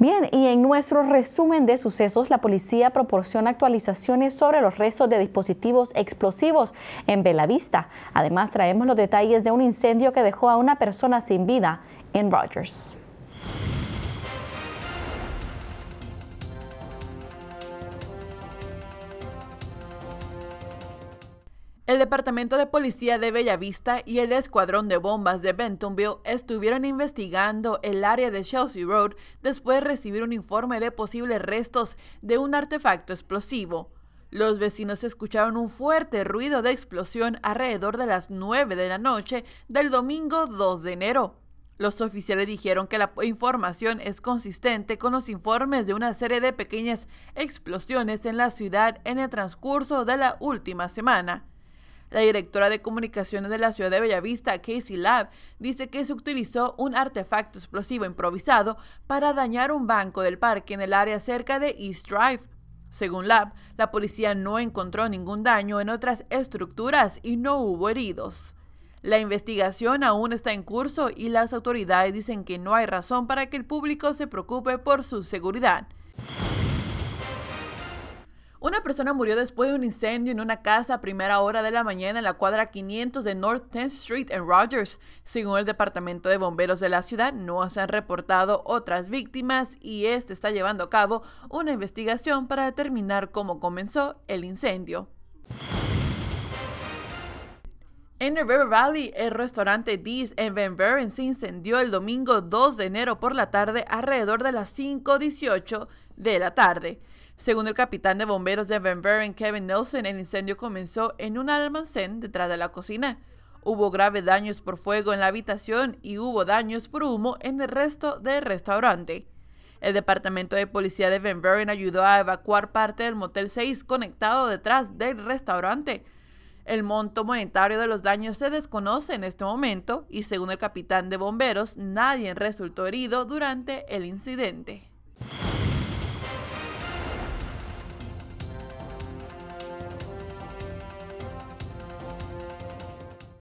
Bien, y en nuestro resumen de sucesos, la policía proporciona actualizaciones sobre los restos de dispositivos explosivos en Belavista. Además, traemos los detalles de un incendio que dejó a una persona sin vida en Rogers. El Departamento de Policía de Bellavista y el Escuadrón de Bombas de Bentonville estuvieron investigando el área de Chelsea Road después de recibir un informe de posibles restos de un artefacto explosivo. Los vecinos escucharon un fuerte ruido de explosión alrededor de las 9 de la noche del domingo 2 de enero. Los oficiales dijeron que la información es consistente con los informes de una serie de pequeñas explosiones en la ciudad en el transcurso de la última semana. La directora de comunicaciones de la ciudad de Bellavista, Casey Lab, dice que se utilizó un artefacto explosivo improvisado para dañar un banco del parque en el área cerca de East Drive. Según Lab, la policía no encontró ningún daño en otras estructuras y no hubo heridos. La investigación aún está en curso y las autoridades dicen que no hay razón para que el público se preocupe por su seguridad. Una persona murió después de un incendio en una casa a primera hora de la mañana en la cuadra 500 de North 10th Street en Rogers. Según el Departamento de Bomberos de la ciudad, no se han reportado otras víctimas y este está llevando a cabo una investigación para determinar cómo comenzó el incendio. En River Valley, el restaurante Dee's en Van Buren se incendió el domingo 2 de enero por la tarde alrededor de las 5.18 de la tarde. Según el capitán de bomberos de Van Buren, Kevin Nelson, el incendio comenzó en un almacén detrás de la cocina. Hubo graves daños por fuego en la habitación y hubo daños por humo en el resto del restaurante. El departamento de policía de Van Buren ayudó a evacuar parte del Motel 6 conectado detrás del restaurante. El monto monetario de los daños se desconoce en este momento y según el capitán de bomberos, nadie resultó herido durante el incidente.